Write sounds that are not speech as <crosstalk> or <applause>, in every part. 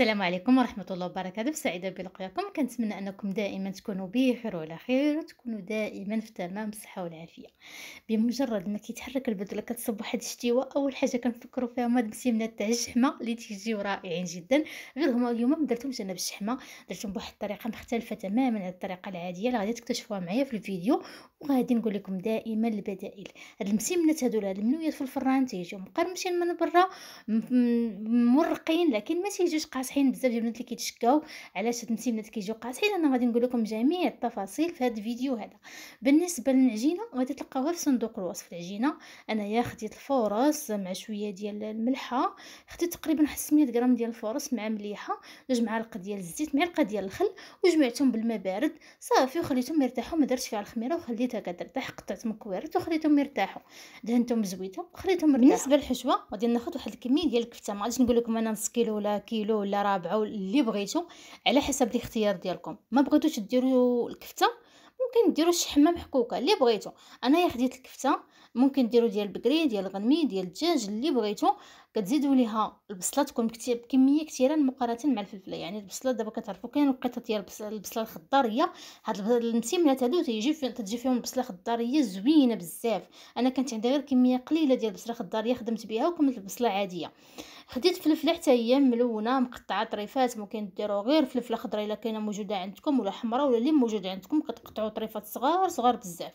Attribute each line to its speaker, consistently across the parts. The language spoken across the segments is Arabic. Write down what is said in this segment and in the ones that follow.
Speaker 1: السلام عليكم ورحمة الله وبركاته سعيدة بلقياكم كنتمنى أنكم دائما تكونوا بخير وعلى خير وتكونوا دائما في تمام الصحة والعافية بمجرد ما كيتحرك البدلة كتصب واحد الشتيوة أول حاجة كنفكروا فيها هما المسيمنات تاع الشحمة اللي تيجيو رائعين جدا غير هما اليوم ما درتهمش أنا بالشحمة درتهم بواحد الطريقة مختلفة تماما على الطريقة العادية اللي غادي تكتشفوها معايا في الفيديو وغادي نقول لكم دائما البدائل هاد المسمنات هادو هاد المنويات في الفران تيجيو مقرمشين من برا مورقين لكن ما تيجيوش قاصحين بزاف ديال البنات اللي كيتشكاو علاش هاد المسمنات كيجيو قاصحين انا غادي نقول لكم جميع التفاصيل في هاد الفيديو هذا بالنسبه للعجينه غادي تلقاوها في صندوق الوصف العجينه انايا خديت الفورص مع شويه ديال الملحه خديت تقريبا 500 غرام ديال الفورص مع مليحه جوج معالق ديال الزيت معلقه ديال الخل وجمعتهم بالماء بارد صافي وخليتهم يرتاحوا ما درتش فيها الخميره وخليت زويته قدر طاح قطعت مكويرات الكويرات وخليتهم يرتاحوا دهنتهم زويته خليتهم يرتاحوا بالنسبه للحشوه غادي ناخذ واحد الكميه ديال الكفته ما غاديش نقول لكم انا نص كيلو ولا كيلو ولا رابعه اللي بغيتو على حسب الاختيار ديالكم ما بغيتوش ديروا الكفته ممكن ديروا الشحمه محكوكه اللي بغيتو انايا خديت الكفته ممكن ديروا ديال البقري ديال الغنمي ديال الدجاج اللي بغيتو كتزيدوا ليها البصله تكون كتير بكميه كثيره مقارنه مع الفلفله يعني البصله دابا كتعرفوا كاين القطه ديال البصله الخضاريه هاد المسيملات هادو تيجي في تجي فيهم البصله الخضاريه زوينه بزاف انا كانت عندي غير كميه قليله ديال البصله الخضاريه خدمت بها وكملت البصله عاديه خديت فلفله حتى هي ملونه مقطعه طريفات ممكن ديروا غير فلفله خضراء الا كاينه موجوده عندكم ولا حمراء ولا اللي موجوده عندكم كتقطعوا طريفات صغار صغار بزاف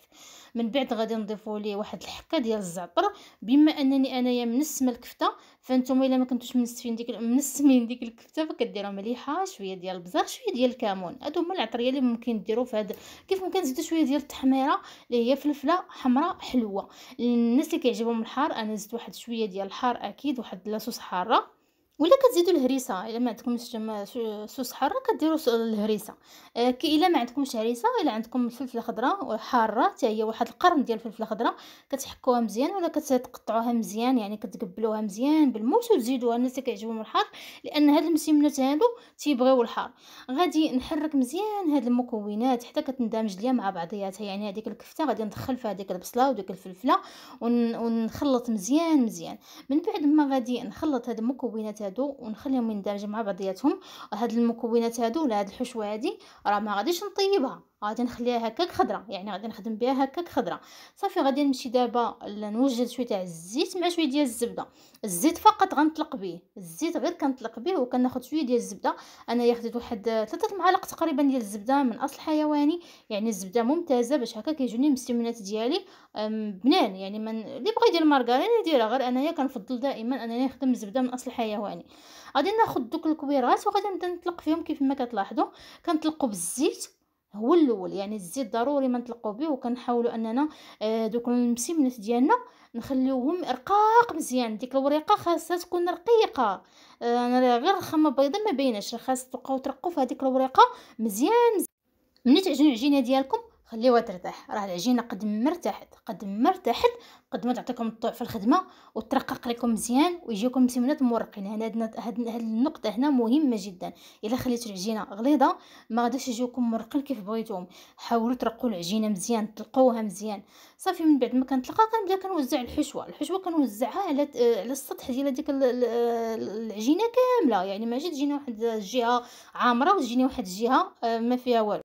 Speaker 1: من بعد غادي نضيفوا ليه واحد الحكه ديال الزعتر بما انني انايا من السمه الكفته فانتم الا ما كنتوش منسفين ديك منسمين ديك الكفته فكديروا مليحه شويه ديال البزار شويه ديال الكمون هادو هما العطريه اللي ممكن ديروا في هذا كيف ممكن تزيدوا شويه ديال التحميره اللي هي فلفله حمراء حلوه الناس اللي كيعجبهم الحار انا زدت واحد شويه ديال الحار اكيد واحد لاصوص حاره ولا كتزيدوا الهريسه الا ما عندكمش تما سوس حاره كديروا الهريسه آه، كي الا ما عندكمش هريسه الا عندكم الفلفله خضراء حاره حتى هي واحد القرن ديال الفلفله خضراء كتحكوها مزيان ولا كتقطعوها مزيان يعني كتقبلوها مزيان بالموس وتزيدوها الناس كيعجبهم الحار لان هاد المسيمنات هادو تيبغيو الحار غادي نحرك مزيان هاد المكونات حتى كتندمج ليا مع بعضياتها يعني هذيك الكفته غادي ندخل فيها ديك البصله وديك الفلفله ون... ونخلط مزيان مزيان من بعد ما غادي نخلط هاد المكونات هادو ونخليهم يندمجوا مع بعضياتهم هاد المكونات هادو ولا هاد الحشوه هادي راه ما غاديش نطيبها غادي نخليها هكاك خضره يعني غادي نخدم بها هكاك خضره صافي غادي نمشي دابا نوجد شويه تاع الزيت مع شويه ديال الزبده الزيت فقط غنطلق به الزيت غير كنطلق به وكناخذ شويه ديال الزبده انايا خديت واحد ثلاثه معالق تقريبا ديال الزبده من اصل حيواني يعني الزبده ممتازه باش هكا كيجوني المستمنات ديالي بنان يعني من اللي بغى يدير مارغرين يديرها غير انايا كنفضل دائما انني نخدم الزبده من اصل حيواني غادي ناخذ دوك الكويرات وغادي نبدا نطلق فيهم كيف ما كتلاحظوا كنطلقوا بالزيت هو الاول يعني الزيت ضروري ما نطلقوا به وكنحاولوا اننا آه، دوك المسمنات ديالنا نخليوهم رقاق مزيان ديك الوريقه خاصها تكون رقيقه آه، انا غير الخامه بيضا ما بيناش خاص تبقاو ترقوا في هذيك الوريقه مزيان, مزيان. ملي تعجنوا العجينه ديالكم خليوها ترتاح راه العجينه قد ما ارتاحت قد ما ارتاحت قد ما تعطيكم الطوع في الخدمه وترقق لكم مزيان ويجيكم سمنات مورقين هنا هاد, النقطه هنا مهمه جدا الا خليتوا العجينه غليظه ما غاديش يجيكم مورقين كيف بغيتوهم حاولوا ترقوا العجينه مزيان تلقوها مزيان صافي من بعد ما كنطلقها كنبدا كنوزع الحشوه الحشوه كنوزعها على على السطح ديال هذيك العجينه كامله يعني ماشي تجيني واحد الجهه عامره وتجيني واحد الجهه آه، ما فيها والو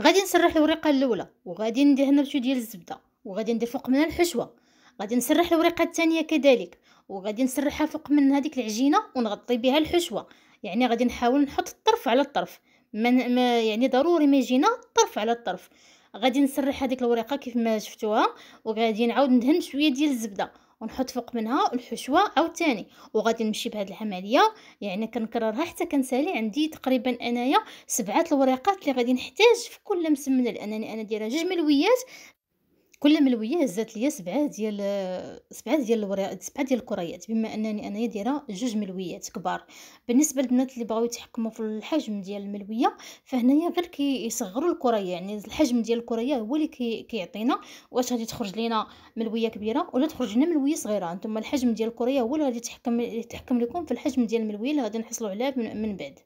Speaker 1: غادي نسرح الوريقه الاولى وغادي ندير هنا بشويه ديال الزبده وغادي ندير فوق منها الحشوه غادي نسرح الوريقه الثانيه كذلك وغادي نسرحها فوق من هذيك العجينه ونغطي بها الحشوه يعني غادي نحاول نحط الطرف على الطرف من ما يعني ضروري ما يجينا الطرف على الطرف غادي نسرح هذيك الوريقه كيف ما شفتوها وغادي نعاود ندهن شويه ديال الزبده ونحط فوق منها الحشوة او تاني وغادي نمشي بهاد العملية يعني كنكررها حتى كنسالي عندي تقريبا انايا سبعة الوريقات اللي غادي نحتاج في كل مسمنة لانني انا دايره جوج ملويات كل ملويه هزات ليا سبعه ديال سبعه ديال الوريات سبعه ديال الكريات بما انني انايا دايره جوج ملويات كبار بالنسبه للبنات اللي بغاو يتحكموا في الحجم ديال الملويه فهنايا غير كيصغروا الكريه يعني الحجم ديال الكريه هو اللي كي كيعطينا واش غادي تخرج لينا ملويه كبيره ولا تخرج لنا ملويه صغيره انتم الحجم ديال الكريه هو اللي غادي يتحكم يتحكم لكم في الحجم ديال الملويه اللي غادي نحصلوا عليها من, من بعد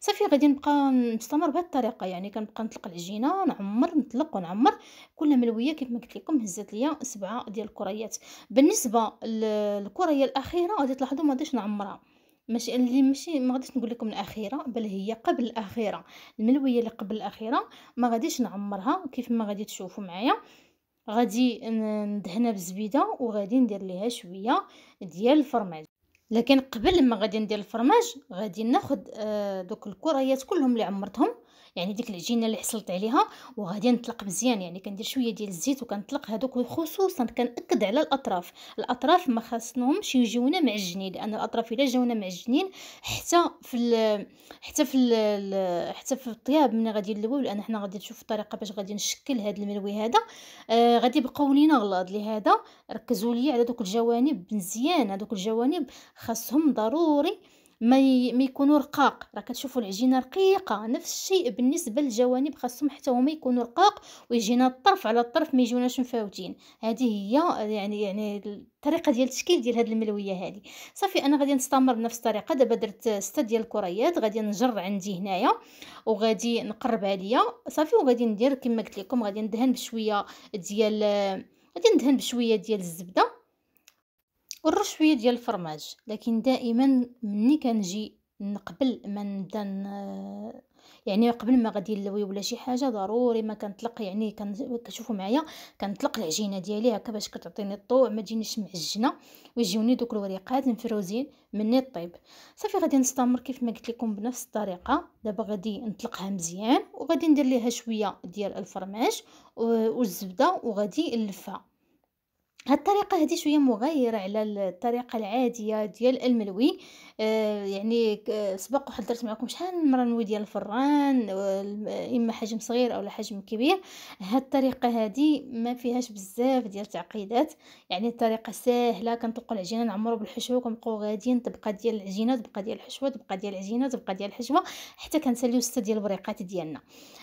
Speaker 1: صافي غادي نبقى نستمر بهذه الطريقه يعني كنبقى نطلق العجينه نعمر نطلق ونعمر كل ملويه كيف ما قلت لكم هزات ليا سبعه ديال الكريات بالنسبه للكريه الاخيره غادي تلاحظوا ما غاديش نعمرها ماشي اللي ماشي ما غاديش نقول لكم الاخيره بل هي قبل الاخيره الملويه اللي قبل الاخيره ما غاديش نعمرها كيف ما غادي تشوفوا معايا غادي ندهنها بالزبيده وغادي ندير ليها شويه ديال الفرماج لكن قبل ما غادي ندير الفرماج غادي ناخد آه دوك الكريات كلهم اللي عمرتهم يعني ديك العجينه اللي حصلت عليها وغادي نطلق مزيان يعني كندير شويه ديال الزيت وكنطلق هذوك خصوصا كنأكد على الاطراف الاطراف ما خاصنهمش يجيونا معجنين لان الاطراف الا جاونا معجنين حتى في حتى في حتى في الطياب ملي غادي نلويو لان حنا غادي نشوف الطريقه باش غادي نشكل هذا الملوي هذا آه غادي يبقاو لينا غلاض لهذا ركزوا لي على دوك الجوانب مزيان هذوك الجوانب خاصهم ضروري ما ي... ما يكونوا رقاق راه كتشوفوا العجينه رقيقه نفس الشيء بالنسبه للجوانب خاصهم حتى هما يكونوا رقاق ويجينا الطرف على الطرف ما يجوناش مفاوتين هذه هي يعني يعني الطريقه ديال التشكيل ديال هذه الملويه هذه صافي انا غادي نستمر بنفس الطريقه دابا درت سته ديال الكريات غادي نجر عندي هنايا وغادي نقربها ليا صافي وغادي ندير كما قلت لكم غادي ندهن بشويه ديال غادي ندهن بشويه ديال الزبده ونرش شويه ديال الفرماج لكن دائما ملي كنجي قبل ما نبدا <hesitation> يعني قبل ما غادي نلوي ولا شي حاجه ضروري ما كنطلق يعني <hesitation> كتشوفوا معايا كنطلق العجينه ديالي هكا باش كتعطيني الطوع ما تجينيش معجنه ويجيوني دوك الوريقات مفروزين مني طيب صافي غادي نستمر كيف ما قلت لكم بنفس الطريقه دابا غادي نطلقها مزيان وغادي ندير ليها شويه ديال الفرماج والزبده وغادي نلفها هاد الطريقه هذه شويه مغايره على الطريقه العاديه ديال الملوي آه يعني آه، سبق وحضرت معكم شحال من مره نوي ديال الفران اما حجم صغير او حجم كبير هاد الطريقه هذه ما فيهاش بزاف ديال التعقيدات يعني الطريقه ساهله كنطلقوا العجينه نعمروا بالحشوه كنبقاو غاديين طبقه ديال العجينه طبقه ديال الحشوه طبقه ديال العجينه طبقه ديال الحشوه حتى كنساليو سته ديال الوريقات ديالنا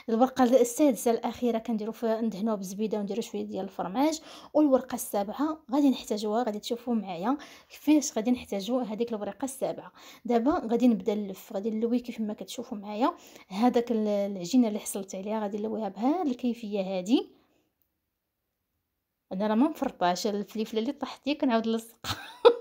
Speaker 1: الورقه السادسه الاخيره فيها ندهنوها بالزبيده ونديرو شويه ديال الفرماج والورقه السابعه السابعه غادي نحتاجوها غادي تشوفوا معايا كيفاش غادي نحتاجو هذيك الورقه السابعه دابا غادي نبدا نلف غادي نلوي كيف ما كتشوفوا معايا هذاك العجينه اللي حصلت عليها غادي نلويها بهاد الكيفيه هذه انا راه ما مفرطاش الفليفله اللي طاحت لي كنعاود نلصقها <laughs>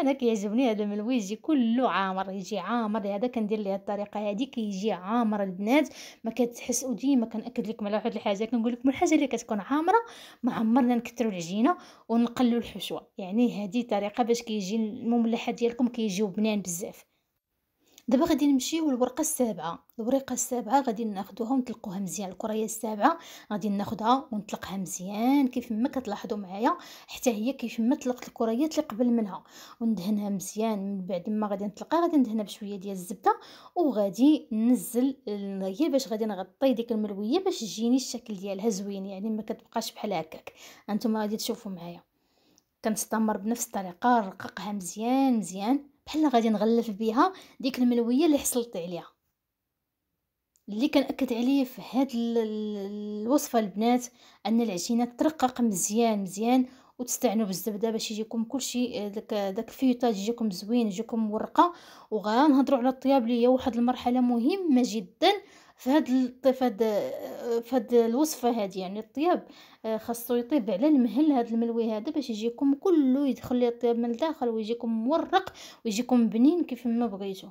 Speaker 1: انا كيعجبني هذا الملوي يجي كله عامر يجي عامر هذا كندير ليه الطريقه هذه كيجي عامر البنات ما كتحس وديما كناكد لكم على واحد الحاجه كنقول لكم الحاجه اللي كتكون عامره ما عمرنا نكثروا العجينه ونقللوا الحشوه يعني هذه طريقه باش كيجي المملحه ديالكم كيجيو بنان بزاف دابا غادي نمشيو للورقه السابعه الورقه السابعه غادي ناخذوها ونطلقوها مزيان الكريه السابعه غادي ناخذها ونطلقها مزيان كيف ما كتلاحظوا معايا حتى هي كيف ما طلقت الكريات اللي قبل منها وندهنها مزيان من بعد ما غادي نطلقها غادي ندهنها بشويه ديال الزبده وغادي ننزل هي باش غادي نغطي ديك الملويه باش يجيني الشكل ديالها زوين يعني ما كتبقاش بحال هكاك انتم غادي تشوفوا معايا كنستمر بنفس الطريقه نرققها مزيان مزيان بحال غادي نغلف بها ديك الملويه اللي حصلت عليها اللي كنأكد عليه في هاد الوصفه البنات ان العجينه ترقق مزيان مزيان وتستعنوا بالزبده باش يجيكم كلشي آه، داك داك الفيوطاج يجيكم زوين يجيكم مورقه وغنهضروا على الطياب اللي هي واحد المرحله مهمه جدا فهاد الط... فهاد فهاد الوصفه هادي يعني الطياب آه، خاصو يطيب على المهل هاد الملوي هذا باش يجيكم كله يدخل ليه الطياب من الداخل ويجيكم مورق ويجيكم بنين كيف ما بغيتو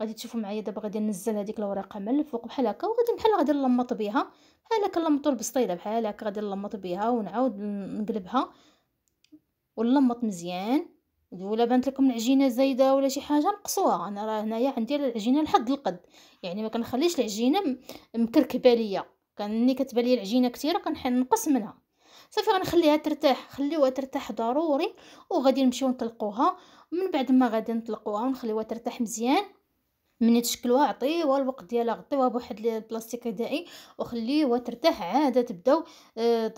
Speaker 1: غادي تشوفوا معايا دابا غادي ننزل هذيك الوراقه من الفوق بحال هكا وغادي بحال غادي نلمط بها بحال هكا نلمطو البسطيله بحال هكا غادي نلمط بها ونعاود نقلبها ونلمط مزيان ولا بانت لكم العجينه زايده ولا شي حاجه نقصوها انا راه هنايا عندي العجينه لحد القد يعني ما كنخليش العجينه مكركبه ليا كان ملي كتبان العجينه كثيره كنقص منها صافي غنخليها ترتاح خليوها ترتاح ضروري وغادي نمشيو نطلقوها من بعد ما غادي نطلقوها ونخليوها ترتاح مزيان ملي تشكلوها عطيوها الوقت ديالها غطيوها بواحد البلاستيك دائي وخليوها ترتاح عاده تبداو اه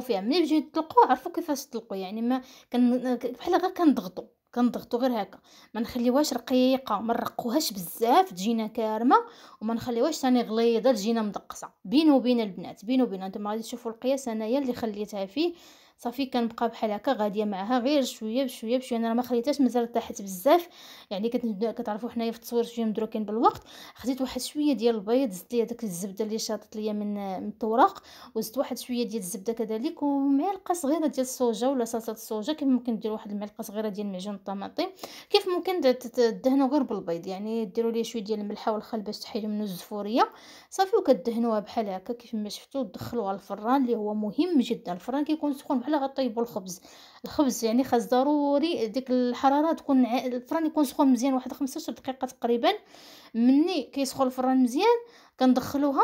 Speaker 1: فيها ملي بجيو تطلقوا عرفوا كيفاش تطلقوا يعني ما كان آه، بحال غير كنضغطوا كنضغطو غير هكا ما نخليوهاش رقيقه ما نرقوهاش بزاف تجينا كارمه وما نخليوهاش ثاني غليظه تجينا مدقصه بينو وبين البنات بينو وبين نتوما غادي تشوفوا القياس انايا اللي خليتها فيه صافي كنبقى بحال هكا غاديه معها غير شويه بشويه بشويه انا ما خليتهاش مازال طاحت بزاف يعني كتعرفوا حنايا في التصوير شويه مدروكين بالوقت خديت واحد شويه ديال البيض زدت ليه داك الزبده اللي شاطت ليا من من الطوراق وزدت واحد شويه ديال الزبده كذلك ومعلقه صغيره ديال الصوجه ولا صلصه الصوجه كيف ممكن ديروا واحد المعلقه صغيره ديال معجون الطماطم كيف ممكن تدهنوا غير بالبيض يعني ديروا ليه شويه ديال الملحه والخل باش تحيدوا منه الزفوريه صافي وكدهنوها بحال هكا كيف ما شفتوا دخلوها الفران اللي هو مهم جدا الفران كيكون سخون بحال غطيبوا الخبز الخبز يعني خاص ضروري ديك الحراره تكون الفران يكون سخون مزيان واحد 15 دقيقه تقريبا مني كيسخن الفران مزيان كندخلوها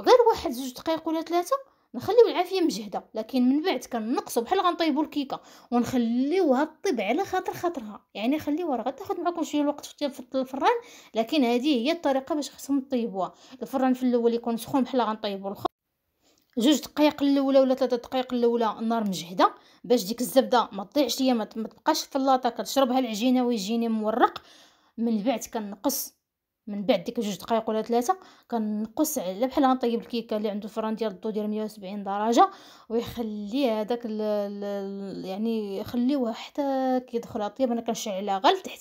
Speaker 1: غير واحد جوج دقائق ولا ثلاثه نخليو العافيه مجهده لكن من بعد كنقصو بحال غنطيبو الكيكه ونخليوها طيب على خاطر خاطرها يعني خليوها راه غتاخذ معكم شويه الوقت في الفران لكن هذه هي الطريقه باش خصهم طيبوها الفران في الاول يكون سخون بحال الخبز جوج دقائق الاولى ولا ثلاثه دقائق الاولى النار مجهده باش ديك الزبده ما تطيحش ليا ما تبقاش في اللاطه كتشربها العجينه ويجيني مورق من بعد كنقص من بعد ديك جوج دقائق ولا ثلاثه كنقص على بحال غنطيب الكيكه اللي عنده الفران ديال الضو ديال 170 درجه ويخلي هذاك يعني يخليوها حتى كيدخل طيب انا كنشعلها غير لتحت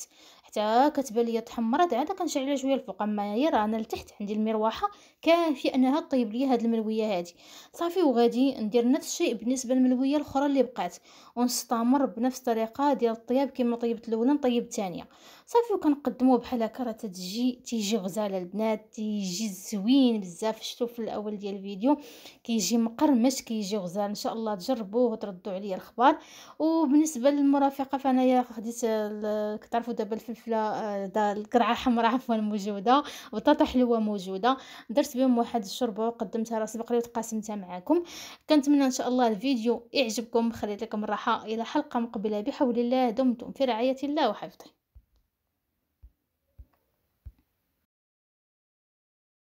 Speaker 1: حتى كتبان ليا تحمرات عاد كنشعلها شويه الفوق اما هي راه انا لتحت عندي المروحه كافي انها طيب ليا هاد الملويه هادي صافي وغادي ندير نفس الشيء بالنسبه للملويه الاخرى اللي بقات ونستمر بنفس الطريقه ديال الطياب كما طيبت الاولى نطيب الثانيه صافي وكنقدموه بحال هكا راه تتجي تيجي غزاله البنات تيجي زوين بزاف شفتوا في الاول ديال الفيديو كيجي مقرمش كيجي غزال ان شاء الله تجربوه وتردوا عليا الاخبار وبالنسبه للمرافقه فانايا خديت كتعرفوا دابا الفلفله آه، دا القرعه الحمراء عفوا موجوده بطاطا حلوه موجوده درت بهم واحد الشوربه وقدمتها راه سبق لي وتقاسمتها معكم كنتمنى ان شاء الله الفيديو يعجبكم خليت لكم الراحه الى حلقه مقبله بحول الله دمتم في رعايه الله وحفظه